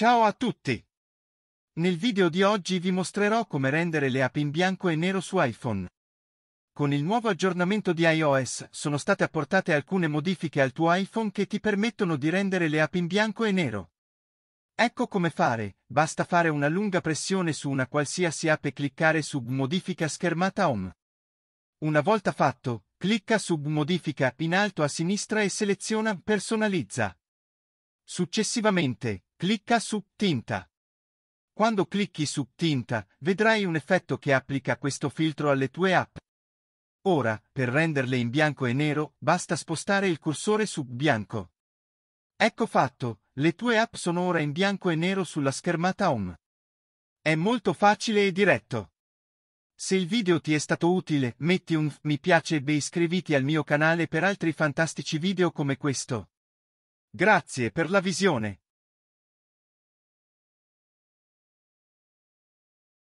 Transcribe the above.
Ciao a tutti! Nel video di oggi vi mostrerò come rendere le app in bianco e nero su iPhone. Con il nuovo aggiornamento di iOS sono state apportate alcune modifiche al tuo iPhone che ti permettono di rendere le app in bianco e nero. Ecco come fare, basta fare una lunga pressione su una qualsiasi app e cliccare su Modifica schermata Home. Una volta fatto, clicca su Modifica in alto a sinistra e seleziona Personalizza. Successivamente, Clicca su Tinta. Quando clicchi su Tinta, vedrai un effetto che applica questo filtro alle tue app. Ora, per renderle in bianco e nero, basta spostare il cursore su Bianco. Ecco fatto, le tue app sono ora in bianco e nero sulla schermata home. È molto facile e diretto. Se il video ti è stato utile, metti un mi piace e iscriviti al mio canale per altri fantastici video come questo. Grazie per la visione.